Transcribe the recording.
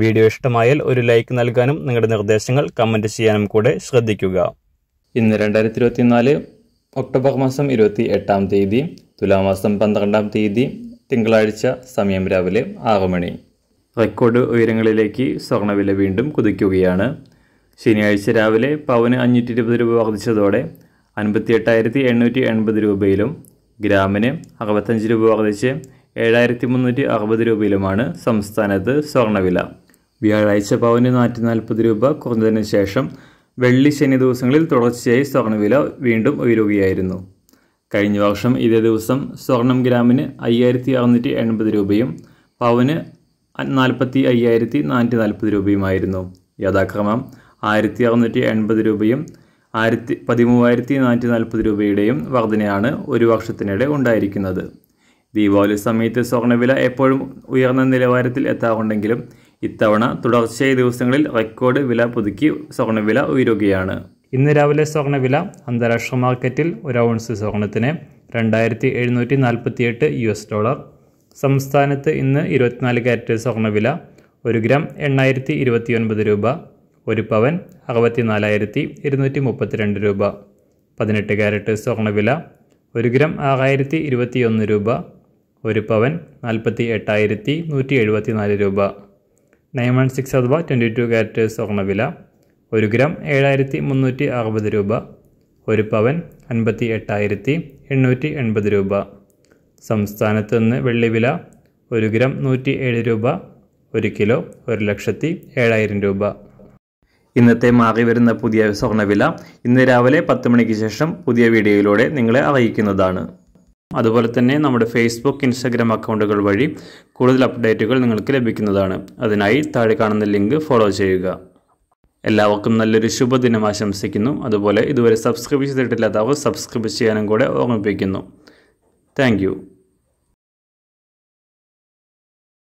video ഇഷ്ടമായാൽ ഒരു like നൽകാനും നിങ്ങളുടെ നിർദ്ദേശങ്ങൾ കമൻറ്റ് ചെയ്യാനും കൂടെ ശ്രദ്ധിക്കുക ഇന്ന് രണ്ടായിരത്തി ഇരുപത്തി നാല് ഒക്ടോബർ മാസം ഇരുപത്തി എട്ടാം തീയതി തുലാമാസം പന്ത്രണ്ടാം തീയതി തിങ്കളാഴ്ച സമയം രാവിലെ ആറു മണി റെക്കോർഡ് ഉയരങ്ങളിലേക്ക് സ്വർണ്ണവില വീണ്ടും കുതിക്കുകയാണ് ശനിയാഴ്ച രാവിലെ പവന് അഞ്ഞൂറ്റി ഇരുപത് രൂപ വർദ്ധിച്ചതോടെ അൻപത്തി എട്ടായിരത്തി എണ്ണൂറ്റി എൺപത് രൂപയിലും ഗ്രാമിന് അറുപത്തഞ്ച് രൂപ വർദ്ധിച്ച് ഏഴായിരത്തി മുന്നൂറ്റി അറുപത് രൂപയിലുമാണ് സംസ്ഥാനത്ത് സ്വർണ്ണവില വ്യാഴാഴ്ച പവന് നാറ്റി നാൽപ്പത് രൂപ കുറഞ്ഞതിന് ശേഷം വെള്ളി ശനി ദിവസങ്ങളിൽ തുടർച്ചയായി സ്വർണ്ണവില വീണ്ടും ഉയരുകയായിരുന്നു കഴിഞ്ഞ വർഷം ഇതേ ദിവസം സ്വർണം ഗ്രാമിന് അയ്യായിരത്തി അറുന്നൂറ്റി എൺപത് രൂപയും പവന് നാൽപ്പത്തി അയ്യായിരത്തി നാനൂറ്റി നാൽപ്പത് രൂപയുമായിരുന്നു യഥാക്രമം ആയിരത്തി അറുന്നൂറ്റി എൺപത് രൂപയും ആയിരത്തി പതിമൂവായിരത്തി നാനൂറ്റി നാൽപ്പത് രൂപയുടെയും വർധനയാണ് ഒരു വർഷത്തിനിടെ ഉണ്ടായിരിക്കുന്നത് ദീപാവലി സമയത്ത് സ്വർണ്ണവില എപ്പോഴും ഉയർന്ന നിലവാരത്തിൽ എത്താറുണ്ടെങ്കിലും ഇത്തവണ തുടർച്ചയായ ദിവസങ്ങളിൽ റെക്കോർഡ് വില പുതുക്കി സ്വർണ്ണവില ഉയരുകയാണ് ഇന്ന് രാവിലെ സ്വർണ്ണവില അന്താരാഷ്ട്ര മാർക്കറ്റിൽ ഒരു ഔൺസ് സ്വർണത്തിന് രണ്ടായിരത്തി എഴുന്നൂറ്റി നാൽപ്പത്തിയെട്ട് യു എസ് ഡോളർ സംസ്ഥാനത്ത് ഇന്ന് ഇരുപത്തിനാല് കാരറ്റ് സ്വർണ്ണവില ഒരു ഗ്രാം എണ്ണായിരത്തി ഇരുപത്തിയൊൻപത് രൂപ ഒരു പവൻ അറുപത്തിനാലായിരത്തി ഇരുന്നൂറ്റി മുപ്പത്തിരണ്ട് രൂപ പതിനെട്ട് കാരറ്റ് സ്വർണ്ണവില ഒരു ഗ്രാം ആറായിരത്തി ഇരുപത്തിയൊന്ന് രൂപ ഒരു പവൻ നാൽപ്പത്തി എട്ടായിരത്തി നൂറ്റി എഴുപത്തി നാല് രൂപ നയൻ വൺ സിക്സ് അഥവാ ട്വൻറ്റി ടു ക്യാരറ്റ് സ്വർണ്ണവില ഒരു ഗ്രാം ഏഴായിരത്തി മുന്നൂറ്റി അറുപത് രൂപ ഒരു പവൻ അൻപത്തി എട്ടായിരത്തി എണ്ണൂറ്റി എൺപത് രൂപ സംസ്ഥാനത്ത് നിന്ന് വെള്ളിവില ഒരു ഗ്രാം നൂറ്റി ഏഴ് രൂപ ഒരു കിലോ ഒരു ലക്ഷത്തി ഏഴായിരം രൂപ ഇന്നത്തെ മാറി വരുന്ന പുതിയ സ്വർണ്ണവില ഇന്ന് രാവിലെ പത്ത് മണിക്ക് ശേഷം പുതിയ വീഡിയോയിലൂടെ നിങ്ങളെ അറിയിക്കുന്നതാണ് അതുപോലെ തന്നെ നമ്മുടെ ഫേസ്ബുക്ക് ഇൻസ്റ്റാഗ്രാം അക്കൗണ്ടുകൾ വഴി കൂടുതൽ അപ്ഡേറ്റുകൾ നിങ്ങൾക്ക് ലഭിക്കുന്നതാണ് അതിനായി താഴെ കാണുന്ന ലിങ്ക് ഫോളോ ചെയ്യുക എല്ലാവർക്കും നല്ലൊരു ശുഭദിനം ആശംസിക്കുന്നു അതുപോലെ ഇതുവരെ സബ്സ്ക്രൈബ് ചെയ്തിട്ടില്ലാത്തവർ സബ്സ്ക്രൈബ് ചെയ്യാനും കൂടെ ഓർമ്മിപ്പിക്കുന്നു താങ്ക്